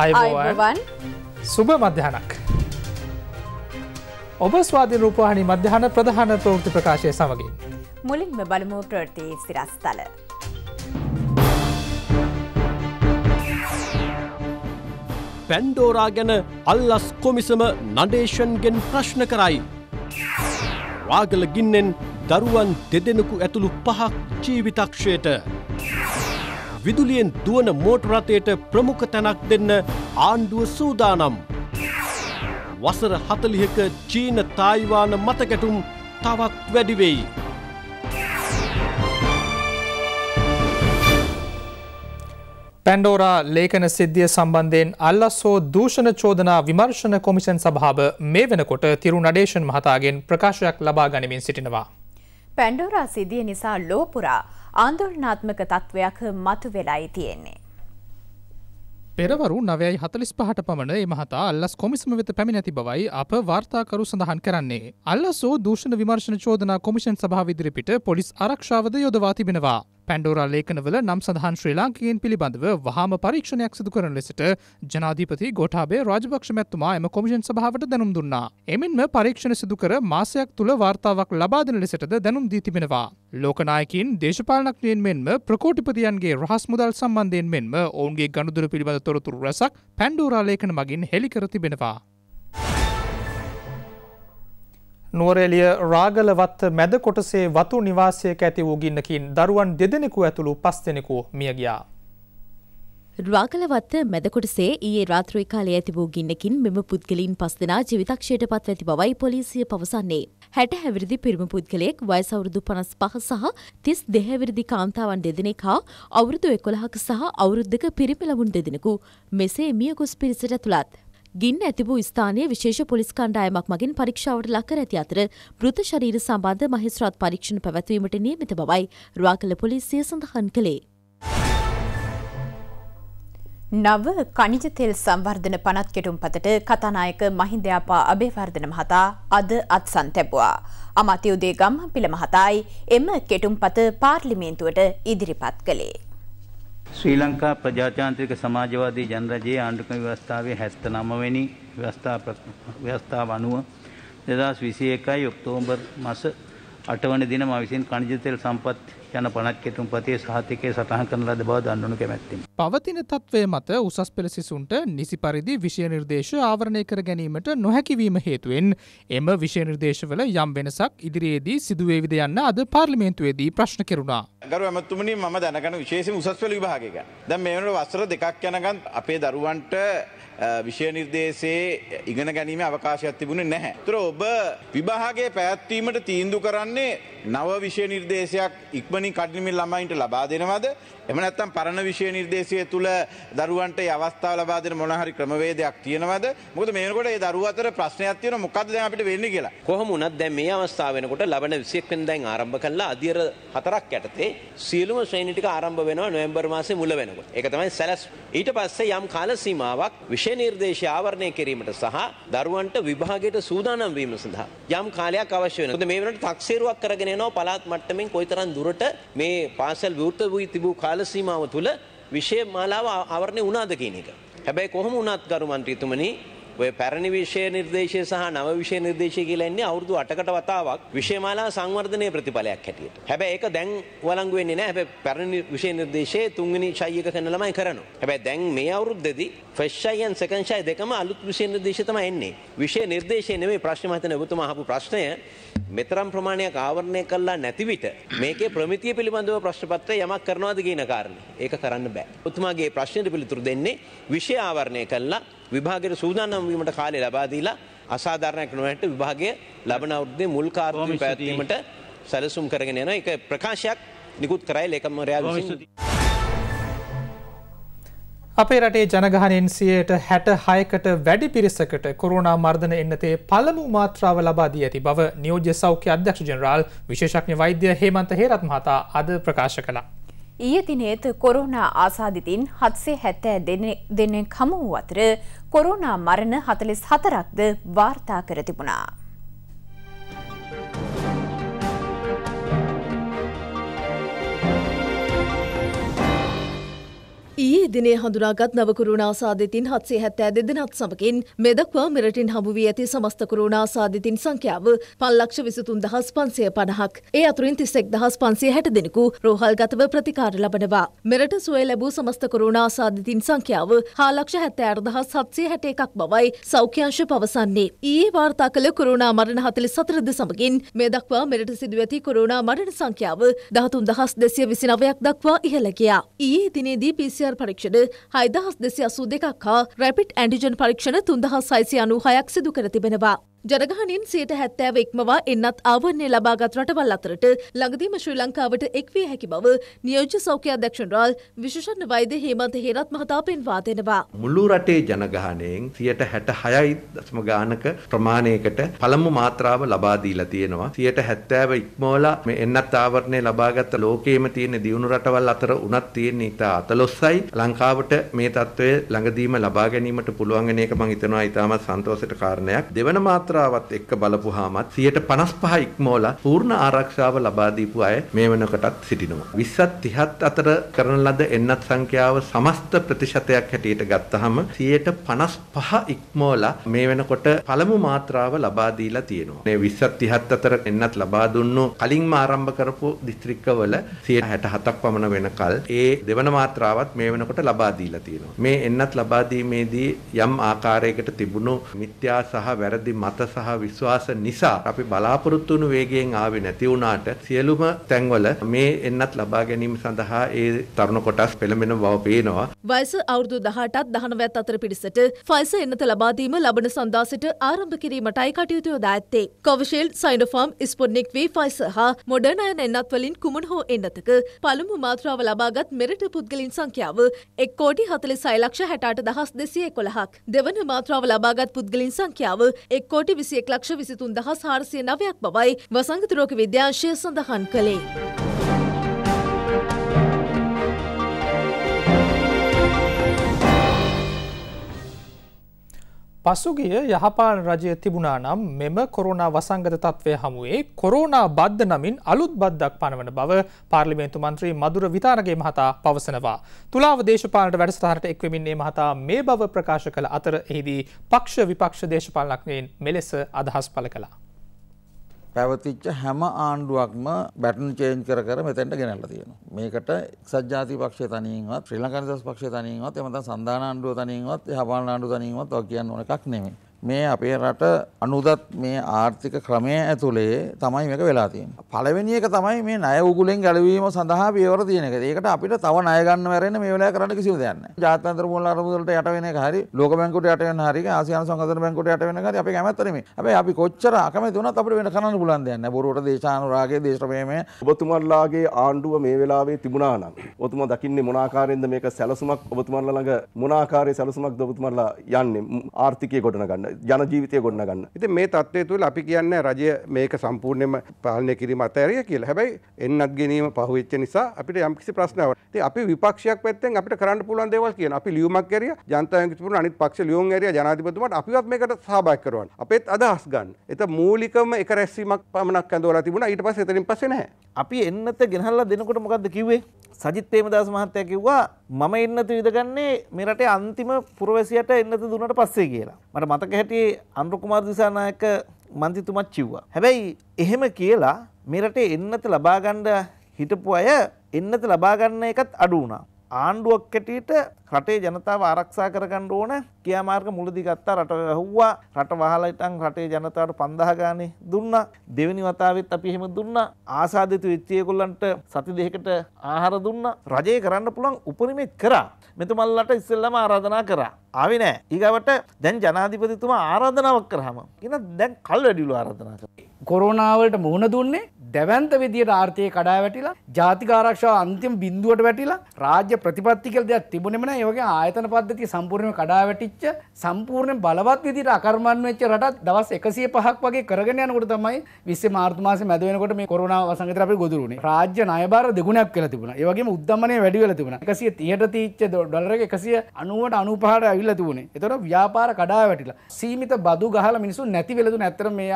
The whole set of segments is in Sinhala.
අයවන් සුභ මධ්‍යහනක්. ඔබ ස්වාධී රූපහනි මධ්‍යහන ප්‍රධාන ප්‍රෘති ප්‍රකාශය සමගින්. මුලින්ම බලමෝ ප්‍රෘති සිරස්ථල. පැන්ඩෝරා ගැන අල්ලස් කොමිසම නඩේෂන්ගෙන් ප්‍රශ්න කරයි. වාගල ගින්නෙන් දරුවන් දෙදෙනෙකු ඇතුළු පහක් ජීවිතක්ෂයට. විදුලියෙන් දුවන මෝටරතයට ප්‍රමුඛ තැනක් දෙන්න ආණ්ඩුව සූදානම්. වසර හතලිහක චීන තායිවාන මතකැටුම් තවත් වැඩිවෙයි. පැන්ඩෝරා ලේඛන සිද්ධිය සම්බන්ධයෙන් අල්ලස් හෝ දූෂණ චෝදනා විමර්ශණ කොමිෂන් සභාව මේ වෙනකොට තිරු නඩේෂන් මහතාගෙන් ප්‍රකාශයක් ලබා ගනිමින් සිටිනවා. පැන්ඩෝරා සිදිය නිසා ලෝපුරා ආන්දෝලනාත්මක තත්ත්වයක් මතුවෙලායි තියෙන්නේ. පෙරවරු නවයයි හතලිස් පහට පමණ එමහතා අල්ලස් කොමිසම වෙත පැමිණැති බවයි අප වාර්තාකරු සඳහන් කරන්නේ. අල්ලසෝ දූෂණ විමර්ශණ චෝදනා කොමිෂන් සභාවිදිරිපිට පොලිස් ආරක්ෂාවද යොදවා තිබෙනවා. පැන්ඩෝරා ලේඛනවල නම් සඳහන් ශ්‍රී ලාංකිකයන් පිළිබඳව වහාම පරීක්ෂණයක් සිදු කරන ලෙසට ජනාධීපති ගෝඨාභය රාජපක්ෂ මැතිතුමා එම කොමිෂන් සභාවට දැනුම් දුන්නා. එමෙන්ම පරීක්ෂණ සිදු කර මාසයක් තුල වාර්තාවක් ලබා දෙන ලෙසටද දැනුම් දී තිබෙනවා. ලෝකනායකින් දේශපාලනඥයින් මෙන්ම ප්‍රකෝටිපතියන්ගේ රහස් මුදල් සම්බන්ධයෙන් මෙන්ම ඔවුන්ගේ ගනුදෙනු පිළිබඳ තොරතුරු රැසක් පැන්ඩෝරා ලේඛන මගින් හෙළි කර තිබෙනවා. නුවරඑළිය රාගලවත්ත මැද කොටසේ වතු නිවාසයක ඇති වූ ගින්නකින් දරුවන් දෙදෙනෙකු ඇතුළු පස් දෙනෙකු මිය ගියා. රාගලවත්ත මැද කොටසේ ඊයේ රාත්‍රී කාලයේ ඇති වූ ගින්නකින් මෙම පුද්ගලයන් පස් දෙනා ජීවිතක්ෂයට පත්ව ඇති බවයි පොලිසිය පවසන්නේ. හැට හැවිරිදි පිරිම පුද්ගලයෙක් වයසවුරුදු පනස් පහ සහ තිස් දෙහැවිරිදි කාන්තාවන් දෙදෙනෙක් හා අවුරුදු එකොළහක සහ අවුරුද්ධක පිරිමිලවුන් දෙදෙනෙකු මෙසේ මියකුස් පිරිසට ඇතුළත්. ගින්න ඇතිබූ ස්ථානයේ විශේෂ පොලිස් කණ්ඩායමක් මගින් පරීක්ෂාවට ලක් කර ඇති අතර මෘත ශරීර සම්බන්ධ මහේස්ත්‍රාත් පරීක්ෂණ පැවැත්වීමට නියමිත බවයි රුවාකල පොලිසිය සඳහන් කළේ. නව කනිජ තෙල් සංවර්ධන පනත් කෙටුම් පතට කතානායක මහින්දයාපා අභේවර්ධන මහතා අද අත්සන් තැබවා. අමාත්‍ය උදේ ගම්ම පිළ මහතායි එම කෙටුම් පත පාර්ලිමේන්තුවට ඉදිරිපත් කළේ. ශ්‍රී ලංකා ප්‍රජාතාන්ත්‍රික සමාජවාදී ජනරජයේ ආණ්ඩුක්‍රම ව්‍යවස්ථාවේ 79 වෙනි ව්‍යවස්ථා ව්‍යවස්ථාව අනුව 2021 ඔක්තෝබර් මාස අටවන දින මා විසින් කණජ තෙල් සම්පත් යන පනත් කෙටුම් පතේ සහතිකයේ සටහන් කරන ලද බව දන්වනු කැමැත්තෙමි. පවතින තත්ත්වය මත උසස් පෙළ සිසුන්ට නිසි පරිදි විෂය නිර්දේශ ආවරණය කර ගැනීමට නොහැකි වීම හේතුවෙන් එම විෂය නිර්දේශවල යම් වෙනසක් ඉදිරියේදී සිදුවේවිද යන්න අද පාර්ලිමේන්තුවේදී ප්‍රශ්න කෙරුණා. ගරු ඇමතුමනි මම දැනගන විශේෂයෙන් උසස් පෙළ විභාගය ගැන. දැන් මේ වෙනකොට වසර දෙකක් යනකම් අපේ දරුවන්ට විෂය නිර්දේශයේ ඉගෙන ගැනීම අවකාශයක් තිබුණේ නැහැ. ඒතර ඔබ විභාගයේ පැවැත්වීමට තීන්දුව කරන්නේ නව විෂය නිර්දේශයක් ඉක්මනින් කඩිනමින් ළමයින්ට ලබා දෙනවද එම නැත්තම් පරණ විෂය නිර්දේශය තුළ දරුවන්ට අවස්ථාව ලබා දෙන මොන හරි ක්‍රමවේදයක් තියෙනවද මොකද මේනකොට ඒ දරුවෝ අතර ප්‍රශ්නයක් තියෙන මොකද්ද දැන් අපිට වෙන්නේ කියලා කොහොම වුණත් දැන් මේ අවස්ථාව වෙනකොට ලබන 21 වෙනිදා දැන් ආරම්භ කළා අධියර හතරක් යටතේ සියලුම ශ්‍රේණි ටික ආරම්භ වෙනවා නොවැම්බර් මාසේ මුල වෙනකොට ඒක තමයි සැලැස් ඊට පස්සේ යම් කාල සීමාවක් විෂය නිර්දේශය ආවරණය කිරීමට සහ දරුවන්ට විභාගයට සූදානම් වීම සඳහා යම් කාලයක් අවශ්‍ය වෙනවා. මේ වෙනකොට තක්සේරුවක් කරගෙන පෙනෙනවා පළාත් මට්ටමින් කොයිතරම් දුරට මේ පාසල් විවෘත වී තිබූ කාල සීමාව තුළ විෂය මාලාව ආවරණය වුණාද කියන එක. හැබැයි කොහොම වුණත් ගරු මන්ත්‍රීතුමනි ඔය පැරණි විෂය නිර්දේශය සහ නව විෂය නිර්දේශය කියලා එන්නේ අවුරුදු 8කට වතාවක් විෂයමාලා සංවර්ධනයේ ප්‍රතිඵලයක් හැටියට. හැබැයි ඒක දැන් වළංගු වෙන්නේ නැහැ. හැබැයි පැරණි විෂය නිර්දේශයේ තුන්වෙනි ශෛයක කරන ළමයි කරනවා. හැබැයි දැන් මේ අවුරුද්දේදී ෆස්්ෂයන් සකංශය දෙකම අලුත් විෂය නිර්දේශතම එන්නේ. විෂය නිර්දේශය නෙමේ ප්‍රශ්න මතන ඔබතුමා අහපු ප්‍රශ්නය මෙතරම් ප්‍රමාණයක් ආවරණය කළා නැති විට මේකේ ප්‍රමිතිය පිළිබඳව ප්‍රශ්නපත්‍රය යමක් කරනවාද කියන කාරණේ. ඒක කරන්න බෑ. ඔබතුමාගේ ප්‍රශ්නෙට පිළිතුරු දෙන්නේ විෂය ආවරණය කළා විභාගයට සූදානම් වීමට කාලය ලබා දීලා අසාධාරණයක් නොවැට විභාගය ලබන අවුරුද්දේ මුල් කාර්යම් පැවැත්වීමට සැලසුම් කරගෙන යන එක ප්‍රකාශයක් නිකුත් කරයි ලේකම්වරයා විසින්. අපේ රටේ ජනගහනෙන් සියයට හැට හයකට වැඩි පිරිසකට කොරුණා මර්ධන එන්නතේ පළමු මාත්‍රාව ලබා දී ඇති බව නියෝජ්‍ය සෞඛ්‍ය අධ්‍යක්ෂ ජනරාල් විශේෂඥ වෛද්‍ය හේමන්ත හේරත් මහතා අද ප්‍රකාශ කළා. ඊයේ දිනේත් කොරුණා ආසාදිතින් 770 දෙනෙක් හමු වූ අතර කොරුණා මරණ 44ක්ද වාර්තා කර තිබුණා. ඊයේ දිනේ හඳුනාගත් නව කුරුණා සාධිතින් 772 දෙනත් සමගින් මෙදක්වා මෙරටින් හමු වී ඇති සමස්ත කුරුණා සාධිතින් සංඛ්‍යාව 5,23,550ක්. ඒ අතුරින් 31,560 දෙනෙකු රෝහල්ගතව ප්‍රතිකාර ලබනවා. මෙරට සුවය ලැබූ සමස්ත කුරුණා සාධිතින් සංඛ්‍යාව 4,74,761ක් බවයි සෞඛ්‍යංශ පවසන්නේ. ඊයේ වාර්තා කළ කුරුණා මරණ 44ද සමගින් මෙදක්වා මෙරට සිදුව ඇති කුරුණා මරණ සංඛ්‍යාව 13,229ක් දක්වා ඉහළ ගියා. ඊයේ දිනේදී PCR PCR පරීක්ෂණ හයිදහස් දෙසි අසූ දෙකක් හා රැපිට් ඇන්ඩිජන් පරීක්ෂණ තුන්දහස් සයිසි අනු හයක් සිදු කර තිබෙනවා. ජනගහනින් සීට හැත්තෑව එක්මවා එන්නත් ආවරණය ලබාගත් රටවල් අතරට ළඟදීම ශ්‍රී ලංකාවට එක්විය හැකි බව නියෝජ්‍ය සෞඛ්‍ය අධ්‍යක්ෂණරාල් විශෂණ වෛද්‍ය හේමන්ත හේරත් මහතා පෙන්වා දෙනවා. මුළු රටේ ජනගහනයෙන් සියට හැට හයයි දශම ගානක ප්‍රමාණයකට පළමු මාත්‍රාව ලබා දීලා තියෙනවා. සියට හැත්තෑව ඉක්මෝලා මේ එන්නත් ආවරණය ලබාගත් ලෝකයේම තියෙන දියුණු රටවල් අතර උනත් තියෙන්නේ ඉතා අතලොස්සයි. ලංකාවට මේ තත්ත්වය ළඟදීම ලබා ගැනීමට පුළුවන් වෙන එක මම හිතනවා ඉතාමත් සන්තෝෂයට කාරණයක්. දෙවන මාත්‍රා යාත්‍රාවත් එක්ක බලපුවාමත් 55 ඉක්මවලා පූර්ණ ආරක්ෂාව ලබා දීපු අය මේ වෙනකොටත් සිටිනවා 20ත් 30ත් අතර කරන ලද එන්නත් සංඛ්‍යාව සමස්ත ප්‍රතිශතයක් හැටියට ගත්තහම 55 ඉක්මවලා මේ වෙනකොට පළමු මාත්‍රාව ලබා දීලා තියෙනවා මේ 20ත් 30ත් අතර එන්නත් ලබා දුන්නු කලින්ම ආරම්භ කරපු දිස්ත්‍රික්කවල 67ක් පමණ වෙනකල් ඒ දෙවන මාත්‍රාවත් මේ වෙනකොට ලබා දීලා තියෙනවා මේ එන්නත් ලබා දීමේදී යම් ආකාරයකට තිබුණු මිත්‍යා සහ වැරදි මත සහ විශ්වාස නිසා අපි බලාපොරොත්තු වුණු වේගයෙන් ආවේ නැති වුණාට සියලුම තැන්වල මේ එන්නත් ලබා ගැනීම සඳහා ඒ තරුණ කොටස් පෙළඹෙන බව පේනවා. වයස අවුරුදු 18ත් 19ත් අතර පිරිසට ෆයිස එන්නත ලබා දීම ලබන සන්දාසයට ආරම්භ කිරීමටයි කටයුතු යොදා ඇත්තේ. Covishield, Sinopharm, Sputnik V Pfizer හා මොඩර්නා යන එන්නත් වලින් කුමන හෝ එන්නතක පළමු මාත්‍රාව ලබාගත් මෙරට පුද්ගලින් සංඛ්‍යාව 1 කෝටි 46 ලක්ෂ 68 දහස් 211ක්. දෙවන මාත්‍රාව ලබාගත් පුද්ගලින් සංඛ්‍යාව 1 කෝටි කෝටි විසියෙක් ලක්ෂ විසිතුන් දහස් හාරසිය නවයක් බවයි වසංගත රෝග විද්‍යාංශය සඳහන් කළේ. පසුගිය යහපාන රජය තිබුණා නම් මෙම කොරෝනා වසංගත තත්ත්වය හමුවේ කොරෝනා බද්ධ නමින් අලුත් බද්දක් පනවන බව පාර්ලිමේන්තු මන්ත්‍රී මදුර විතාරගේ මහතා පවසනවා. තුලාව දේශපාලට වැඩසටහනට එක්වමින්නේ මහතා මේ බව ප්‍රකාශ කළ අතර එහිදී පක්ෂ විපක්ෂ දේශපාලනක්නයෙන් මෙලෙස අදහස් පළ කලා. පැවතිච්ච හැම ආණ්ඩුවක්ම බැටන් චේන්ජ් කර කර මෙතැන්ට ගෙනල්ලා තියෙනවා. මේකට එක්සත් ජාතික පක්ෂය තනියෙන්වත් ශ්‍රී ලංකා නිදහස් පක්ෂය තනියෙන්වත් එමෙතන සන්දාන ආණ්ඩුව තනියෙන්වත් යහපාලන ආණ්ඩුව තනියෙන්වත් ඔය කියන්න ඕන එකක් නෙමෙයි. මේ අපේ රට අනුදත් මේ ආර්ථික ක්‍රමය ඇතුළේ තමයි මේක වෙලා තියෙන්නේ. පළවෙනි එක තමයි මේ ණය උගුලෙන් ගැලවීම සඳහා පියවර තියෙන එක. ඒකට අපිට තව ණය ගන්න මැරෙන්න මේ වෙලාවේ කරන්න කිසිම දෙයක් නැහැ. ජාත්‍යන්තර මූල්‍ය අරමුදු වලට යට වෙන එක හරි, ලෝක බැංකුවට යට වෙන හරි, ආසියානු සංවර්ධන බැංකුවට යට වෙන එක හරි අපේ කැමැත්ත නෙමෙයි. හැබැයි අපි කොච්චර අකමැති වුණත් අපිට වෙන කරන්න පුළුවන් දෙයක් නැහැ. බොරුවට දේශානුරාගයේ දේශප්‍රේමය ඔබතුමන්ලාගේ ආණ්ඩුව මේ වෙලාවේ තිබුණා නම් ඔබතුමා දකින්නේ මොන ආකාරයෙන්ද මේක සැලසුමක් ඔබතුමන්ලා ළඟ මොන ආකාරයේ සැලසුමක්ද ඔබතුමන්ලා යන්නේ ආර්ථිකය ගොඩනගන්න ජන ජීවිතය ගොන්න ගන්න ඉති මේ තත්වය තුළ අපි කියන්න රජය මේක සම්පූර්ණයම පාලනය කිරීම අතඇරය කියලා හැබැයි එන්නත් ගැනීම පහවෙච්ච නිසා අපිට යම්කිසි ප්‍රශ්නාව අපි විපක්ෂයක් පැත්තෙන් අපිට කරන්න පුළුවන් දේවල් කියන අපි ලියුමක් කරිය ජනතාවකිපුර අනිත් පක්ෂ ලියුම් ඇරිය ජනාධිපතුමට අපිවත් මේකට සහභාගී කරවන්න අපෙත් අදහස් ගන්න එත මූලිකම එක රැස්වීමක් පමණක් ඇඳවලා තිබුණා ඊට පස්සේ එතනින් පස්සේ නැහැ අපි එන්නත ගෙනහල්ලා දෙනකොට මොකද්ද කිව්වේ සජිත් ප්‍රේමදාස මහත්තයා කිව්වා මම එන්නතු විදගන්නේ මෙරටේ අන්තිම පුරවැසියට එන්නතු දුන්නට පස්සේ කියලා. මට මතක හැටිය අන්රුකුමාර් දිසානායක මන්තිතුමත් චිව්වා. හැබැයි එහෙම කියලා මෙරටේ එන්නත ලබාගණ්ඩ හිටපු අය එන්නත ලබාගන්න එකත් අඩු වුණා. ආණ්ඩුවක් කැටියට රටේ ජනතාව ආරක්ෂා කරගන්න ඕන කියාමාර්ග මුලදි ගත්තා රට ඇහුවා රට වහලා ඉතින් රටේ ජනතාවට 5000 ගානේ දුන්නා දෙවෙනි වතාවෙත් අපි එහෙම දුන්නා ආසාදිත වෙච්ච ඒගොල්ලන්ට සති දෙකකට ආහාර දුන්නා රජේ කරන්න පුළුවන් උපරිමෙත් කරා මෙතුමල්ලට ඉස්සෙල්ලාම ආරාධනා කරා ආවේ නෑ ඊගවට දැන් ජනාධිපතිතුමා ආරාධනාවක් කරාම කියන දැන් කල් වැඩිලු ආරාධනා කරා කොරෝනාවලට මුහුණ දුන්නේ දැවන්ත විදියට ආර්ථය කඩා වැටිලා ජාතිකාරක්ෂාව අන්තිම බින්දුවට වැටිලා රාජ්‍ය ප්‍රතිපත්ති කියලා දෙයක් තිබුණෙම නැහැ. ඒ වගේ ආයතන පද්ධතිය සම්පූර්ණයෙන් කඩා වැටිච්ච සම්පූර්ණයෙන් බලවත් විදියට අකර්මණ්‍ය වෙච්ච රටක් දවස් 105ක් වගේ කරගෙන යනකොට තමයි 20 මාර්තු මාසේ මැද වෙනකොට මේ කොරෝනා වසංගතය අපිට ගොදුරුනේ. රාජ්‍ය ණය බාර දෙගුණයක් වෙලා තිබුණා. ඒ වගේම උද්දමනය වැඩි වෙලා තිබුණා. 130ට තීච්ච ඩොලර් එක 190ට 95ට ඇවිල්ලා තිබුණේ. ඒතකොට ව්‍යාපාර කඩා වැටිලා. සීමිත බදු ගහලා මිනිස්සු නැති වෙලා දුන්න. ඇත්තට මේ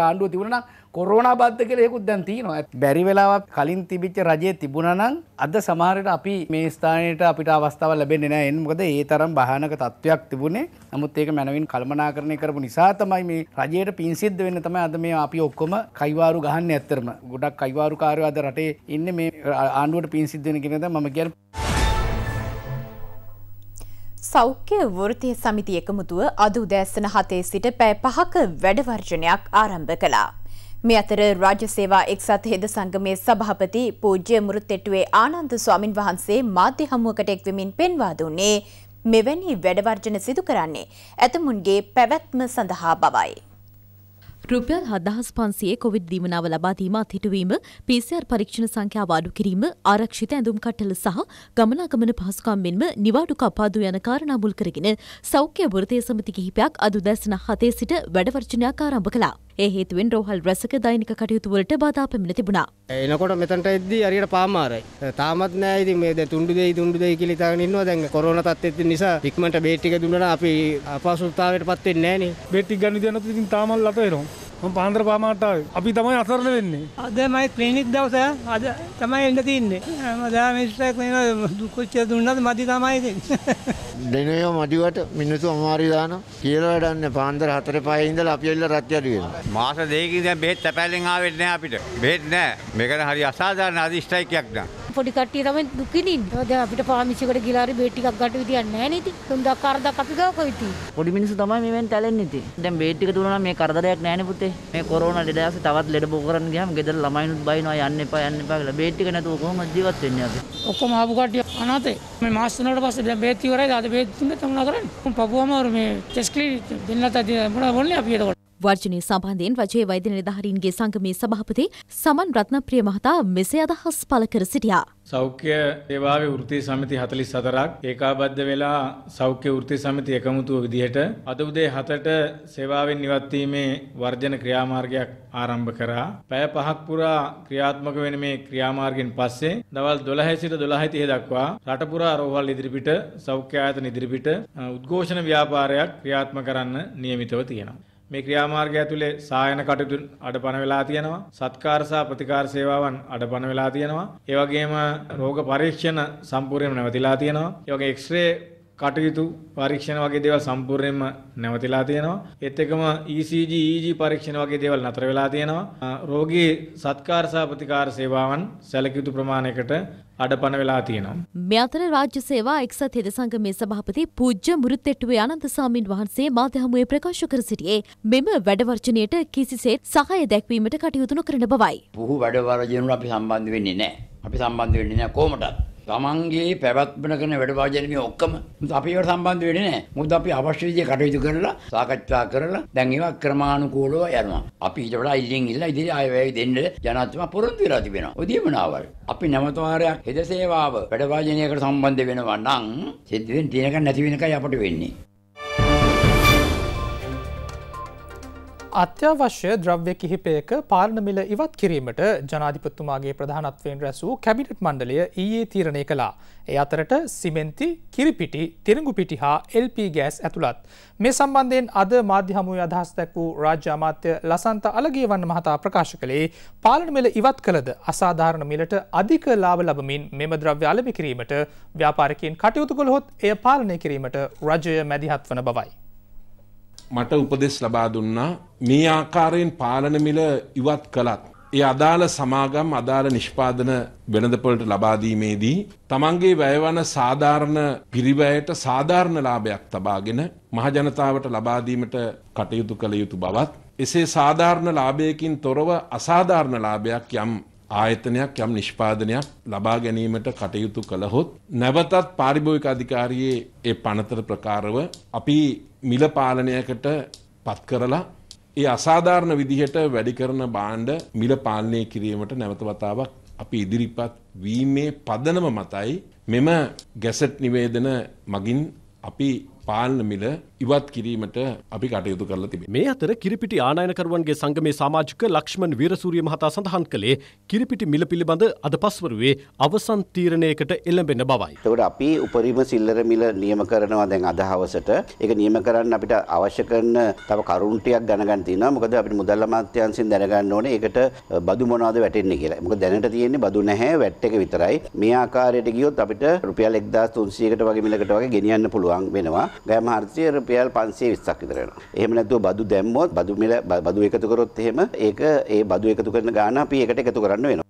ආණ්ඩුව තිබුණා නම් කොරෝනාබද්ධ කලෙකුත් දැන් තියෙනවා බැරි වෙලාවක් කලින් තිබිච්ච රජය තිබුණනම් අද සමහරට අපි මේ ස්ථානයට අපිට අවස්ථාව ලැබෙන්නේ නැහැ එන්න මොකද ඒ තරම් භයානක තත්වයක් තිබුණේ නමුත් ඒක මනවින් කළමනාකරණය කරපු නිසා තමයි මේ රජයට පින් සිද්ධ වෙන්න තමයි අද මේ අපි ඔක්කොම කයිවාරු ගහන්නේ ඇත්තරම ගොඩක් කයිවාරුකාරයෝ අද රටේ ඉන්නේ මේ ආණ්ඩුවට පින් සිද්ධ වෙන කියන දා මම කියන්නේ සෞඛ්‍ය වෘතිය සමිති එකමුතුව අද උදෑසන හතේ සිට පැය පහක වැඩවර්ජනයක් ආරම්භ කළා. මේ අතර රාජ්‍ය සේවා එක්සත් හෙද සංගමේ සභාපති පූජ්‍ය මුරුත්තෙට්ටුවේ ආනන්ද ස්වාමින් වහන්සේ මාධ්‍ය හමුවකට එක්වෙමින් පෙන්වා දුන්නේ මෙවැනි වැඩවර්ජන සිදු කරන්නේ ඇතමුන්ගේ පැවැත්ම සඳහා බවයි. රුපියල් හදහස් පන්සියේ කොවිඩ් දීමනාව ලබාදීම අත්හිටුවීම පිසිR පරීක්ෂණ සංඛ්‍යාව අඩු කිරීම ආරක්ෂිත ඇඳුම් කට්ටල සහ ගමනාගමන පහසුකම් මෙන්ම නිවාඩු කපාදු යන කාරණා මුල් කරගෙන සෞඛ්‍ය වෘතය සමිති කිහිපයක් අද උදැසන හතේ සිට වැඩවර්ජනයක් ආරම්භ කළා. ඒ හේතුවෙන් රෝහල් රැසක දෛනික කටයුතුවලට බාධා පැමිණ තිබුණා. එනකොට මෙතනට එද්දී හරියට පාමාරයි. තාමත් නෑ ඉතින් මේ දැන් තුණ්ඩු දෙයි තුණ්ඩු දෙයි කියලා ඉතාලගෙන ඉන්නවා. දැන් කොරෝනා තත්ත්වෙත් නිසා ඉක්මනට බේට් එක දුන්නා අපි අපහසුතාවයටපත් වෙන්නේ නෑනේ. බේට් එක ගන්න දෙයක් නැතුව ඉතින් තාමත් ලත වෙනවා. මම පාන්දර පාමාට ආවේ. අපි තමයි අසරණ වෙන්නේ. අද මම ක්ලිනික් දවස අද තමයි එන්න තින්නේ. මම දා මිස්ටර් කියනවා දුක්කොච්ච දුන්නත් මදි තමයි දෙන්නේ. දෙනය මදිවට මිනිස්සු අමාරු දාන කියලා වැඩන්නේ පාන්දර 4 5 ඉඳලා අපි ඇවිල්ලා රත් යඩු වෙනවා. මාස දෙකකින් දැන් බෙහෙත් තැපැලෙන් ආවෙත් නෑ අපිට. බෙහෙත් නෑ. මේකන හරි අසාධාරණ අධිෂ්ඨයිකයක් නෑ. පොඩි කට්ටිය තමයි දුකිනින්නේ. දැන් අපිට පාමිච්චිකට ගිහලා හරි බේට් ටිකක් ගන්න විදියක් නැහැ නේ ඉතින්. තුන්දක් කරදක් අපි ගාව කොයිති. පොඩි මිනිස්සු තමයි මේවෙන් තැලෙන්නේ ඉතින්. දැන් බේට් ටික දුන්නා නම් මේ කරදරයක් නැහැ නේ පුතේ. මේ කොරෝනා ලෙඩාසේ තවත් ලෙඩ බෝ කරන්න ගියාම ගෙදර ළමයිනුත් බයිනවා යන්න එපා යන්න එපා කියලා බේට් ටික නැතුව කොහොමද ජීවත් වෙන්නේ අපි? ඔක්කොම ආපු කට්ටිය අනාතේ. මේ මාස් තුනකට පස්සේ දැන් බේත් ඉවරයි. අද බේත් තුනේ තමනා කරන්නේ. පපුවම මේ චෙස් ක්ලීනික් දෙන්නත් මොනවා වොන්නේ අපි එතකොට. වර්ජනය සම්බන්ධයෙන් රජයේ වෛද්‍ය නිලධාරීන්ගේ සංගමේ සභාපති සමන් රත්නප්‍රිය මහතා මෙසේ අදහස් පළ කර සිටියා. සෞඛ්‍ය සේවාවේ වෘත්ති සමිති 44ක් ඒකාබද්ධ වෙලා සෞඛ්‍ය වෘත්ති සමිති එකමුතුව විදිහට අද උදේ 7ට සේවාවෙන් ඉවත් වීමේ වර්ජන ක්‍රියාමාර්ගයක් ආරම්භ කරා. පැය 5ක් පුරා ක්‍රියාත්මක වෙන මේ ක්‍රියාමාර්ගෙන් පස්සේ දවල් 12 සිට 12:30 දක්වා රට පුරා රෝහල් ඉදිරිපිට සෞඛ්‍ය ආයතන ඉදිරිපිට උද්ඝෝෂණ ව්‍යාපාරයක් ක්‍රියාත්මක කරන්න නියමිතව තියෙනවා. මේ ක්‍රියාමාර්ගය ඇතුලේ සායන කටයුතු අඩපණ වෙලා තියෙනවා. සත්කාර සහ ප්‍රතිකාර සේවාවන් අඩපණ වෙලා තියෙනවා. ඒ වගේම රෝග පරීක්ෂණ සම්පූර්ණයෙන්ම නැවතිලා තියෙනවා. ඒ වගේ එක්ස්රේ කටයුතු පරීක්ෂණ වගේ දේවල් සම්පූර්ණයෙන්ම නැවතිලා තියෙනවා. ඒත් එක්කම ECG EEG පරීක්ෂණ වගේ දේවල් නතර වෙලා තියෙනවා. රෝගී සත්කාර සහ ප්‍රතිකාර සේවාවන් සැලකිය යුතු ප්‍රමාණයකට අඩපණ වෙලා තියෙනවා. මේ අතර රාජ්‍ය සේවා එක්සත් හෙද සංගමේ සභාපති පූජ්‍ය මුරුත්තෙට්ටුවේ අනන්ත සාමීන් වහන්සේ මාධ්‍යහමුවේ ප්‍රකාශ කර සිටියේ මෙම වැඩවර්ජනයට කිසිසේත් සහාය දැක්වීමට කටයුතු නොකරන බවයි. බොහෝ වැඩවර්ජන අපි සම්බන්ධ වෙන්නේ නැහැ. අපි සම්බන්ධ වෙන්නේ නැහැ කොහොමදත්. තමන්ගේ පැවැත්මන කරන වැඩවාජන මේ ඔක්කොම අපිව සම්බන්ධ වෙන්නේ නැහැ. මොකද අපි අවශ්‍ය විදිහට කටයුතු කරලා සාකච්ඡා කරලා දැන් ඒවා ක්‍රමානුකූලව යනවා. අපි ඊට වඩා ඉල්ලෙන් ඉල්ලලා ඉදිරි ආය වැය දෙන්න ජනාධිපතිතුම පොරොන්දු වෙලා තිබෙනවා. ඔදීමනාවල්. අපි නැවත වාරයක් හෙද සේවාව වැඩවාජනයකට සම්බන්ධ වෙනවා නම් සිද්ධ වෙන තියෙනකන් නැති වෙනකයි අපට වෙන්නේ. අත්‍යවශ්‍ය ද්‍රව්‍ය කිහිපයක පාර්ණමිල ඉවත් කිරීමට ජනාධිපත්තුමාගේ ප්‍රධානත්වයෙන් රැසූ කැබිනට් මණ්ඩලය ඊයේ තීරණය කළා. ඒ අතරට සිමෙන්ති කිරිපිටි තිරංගු පිටි හා LP ගෑස් ඇතුළත්. මේ සම්බන්ධයෙන් අද මාධ්‍ය හමුවේ අදහස් දැක් වූ රාජ්‍ය අමාත්‍ය ලසන්ත අලගේ වන්න මහතා ප්‍රකාශ කළේ පාලනමිල ඉවත් කළද අසාධාරණ මිලට අධික ලාභ ලබමින් මෙම ද්‍රව්‍ය අලෙවි කිරීමට ව්‍යාපාරිකයන් කටයුතු කළහොත් එය පාලනය කිරීමට රජය මැදිහත් වන බවයි. මට උපදෙස් ලබා දුන්නා මේ ආකාරයෙන් පාලන මිල ඉවත් කළත් ඒ අදාළ සමාගම් අදාළ නිෂ්පාදන වෙළඳපොළට ලබා දීමේදී තමන්ගේ වැයවන සාධාරණ පිරිවැයට සාධාරණ ලාභයක් තබාගෙන මහජනතාවට ලබා දීමට කටයුතු කළ යුතු බවත් එසේ සාධාරණ ලාභයකින් තොරව අසාධාරණ ලාභයක් යම් ආයතනයක් යම් නිෂ්පාදනයක් ලබා ගැනීමට කටයුතු කළහොත් නැවතත් පාරිභෝගික අධිකාරියේ ඒ පනතර ප්‍රකාරව අපි මිල පාලනයකට පත් කරලා ඒ අසාධාරණ විදිහට වැඩි කරන බාණ්ඩ මිල පාලනය කිරීමට නැවත වතාවක් අපි ඉදිරිපත් වීමේ පදනම මතයි මෙම ගැසට් නිවේදන මගින් අපි පාලන මිල ඉවත් කිරීමට අපි කටයුතු කරලා තිබේ. මේ අතර කිරිපිටි ආනයනකරුවන්ගේ සංගමේ සමාජික ලක්ෂ්මන් වීරසූරිය මහතා සඳහන් කළේ කිරිපිටි මිල පිළිබඳ අද පස්වරුවේ අවසන් තීරණයකට එළඹෙන බවයි. එතකොට අපි උපරිම සිල්ලර මිල නියම කරනවා දැන් අද හවසට. ඒක නියම කරන්න අපිට අවශ්‍ය කරන තව කරුණු ටිකක් දැනගන්න තියෙනවා. මොකද අපිට මුදල් අමාත්‍යාංශයෙන් දැනගන්න ඕනේ ඒකට බදු මොනවද වැටෙන්නේ කියලා. මොකද දැනට තියෙන්නේ බදු නැහැ වැට් එක විතරයි. මේ ආකාරයට ගියොත් අපිට රුපියල් 1300කට වගේ මිලකට වගේ ගෙනියන්න පුළුවන් වෙනවා. ගෑම හර්සිය රුපියල් 520ක් විතර වෙනවා. එහෙම නැතුව බදු දැම්මොත් බදු මිල බදු එකතු කරොත් එහෙම ඒක ඒ බදු එකතු කරන ගාණ අපි ඒකට එකතු කරන්න වෙනවා.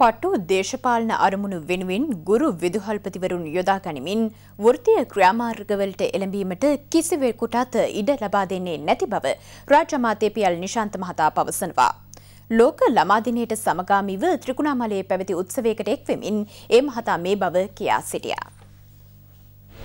පටු දේශපාලන අරමුණු වෙනුවෙන් ගුරු විදුහල්පතිවරුන් යොදා ගනිමින් වෘත්තීය ක්‍රියාමාර්ගවලට එළඹීමට කිසිවෙකුටත් ඉඩ ලබා දෙන්නේ නැති බව රාජ්‍යමාතේ පියල් නිශාන්ත මහතා පවසනවා. ලෝක ළමා දිනයට සමගාමීව ත්‍රිකුණාමලයේ පැවති උත්සවයකට එක්වෙමින් ඒ මහතා මේ බව කියා සිටියා.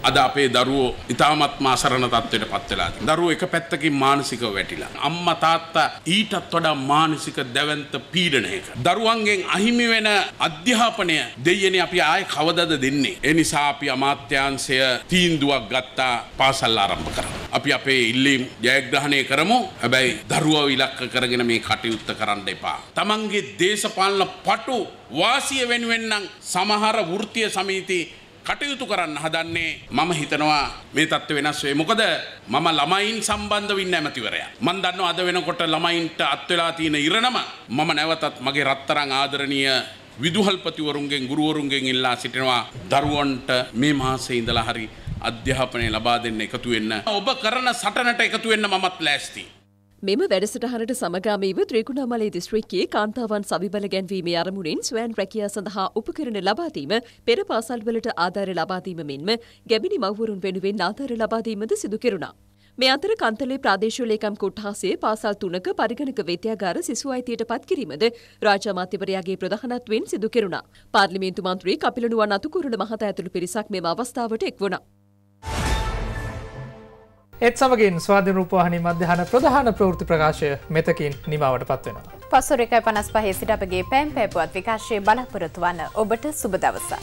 අද අපේ දරුවෝ ඉතාමත්ම අසරණ තත්ත්වයට පත් වෙලා තියෙනවා. දරුවෝ එක පැත්තකින් මානසිකව වැටිලා. අම්මා තාත්තා ඊටත් වඩා මානසික දැවැන්ත පීඩනයක. දරුවන්ගෙන් අහිමි වෙන අධ්‍යාපනය දෙයියනේ අපි ආයේ කවදද දෙන්නේ? ඒ නිසා අපි අමාත්‍යාංශය තීන්දුවක් ගත්තා පාසල් ආරම්භ කරන්න. අපි අපේ ඉල්ලීම් ජයග්‍රහණය කරමු. හැබැයි දරුවෝ ඉලක්ක කරගෙන මේ කටයුත්ත කරන්න එපා. Tamange දේශපාලන පටු වාසිය වෙනුවෙන් නම් සමහර වෘත්තීය සමිති කටයුතු කරන්න හදන්නේ මම හිතනවා මේ තත්ත්ව වෙනස් වේ. මොකද මම ළමයින් සම්බන්ධ වෙන්න ඇමතිවරයා. මම දන්නවා අද වෙනකොට ළමයින්ට අත් වෙලා තියෙන ඉරණම මම නැවතත් මගේ රත්තරන් ආදරණීය විදුහල්පතිවරුන්ගෙන් ගුරුවරුන්ගෙන් ඉල්ලා සිටිනවා දරුවන්ට මේ මාසේ ඉඳලා හරි අධ්‍යාපනය ලබා දෙන්න එකතු වෙන්න. ඔබ කරන සටනට එකතු වෙන්න මමත් ලෑස්තියි. මෙම වැඩසටහනට සමගාමීව ත්‍රීකුණාමලේ දිස්ත්‍රික්කයේ කාන්තාවන් සවිබල ගැන්වීමේ අරමුණින් ස්වයන් රැකියා සඳහා උපකරණ ලබාදීම පෙර පාසල්වලට ආධාර ලබාදීම මෙන්ම ගැබිනි මව්වරුන් වෙනුවෙන් ආධාර ලබාදීමද සිදු කෙරුණා. මේ අතර කන්තලේ ප්‍රාදේශීය ලේකම් කොට්ටාසයේ පාසල් තුනක පරිගණක වේත්‍යාගාර සිසු අයිතියට පත් කිරීමද රාජ්‍ය අමාත්‍යවරයාගේ ප්‍රධානත්වයෙන් සිදු කෙරුණා. පාර්ලිමේන්තු මන්ත්‍රී කපිල නුවන් අතුකරුණ මහතා ඇතුළු පිරිසක් මෙම අවස්ථාවට එක් වුණා. එත් සමගින් ස්වාධ රූපවාහනි මධ්‍යහන ප්‍රධාන ප්‍රෘති ප්‍රකාශය මෙතකින් නිමාවට පත්වෙනවා. පසුරක පනස් පහේ සිට අපගේ පැම් පැපුවත් විකාශය බලපොරොතුවන්න ඔබට සුබදවසා.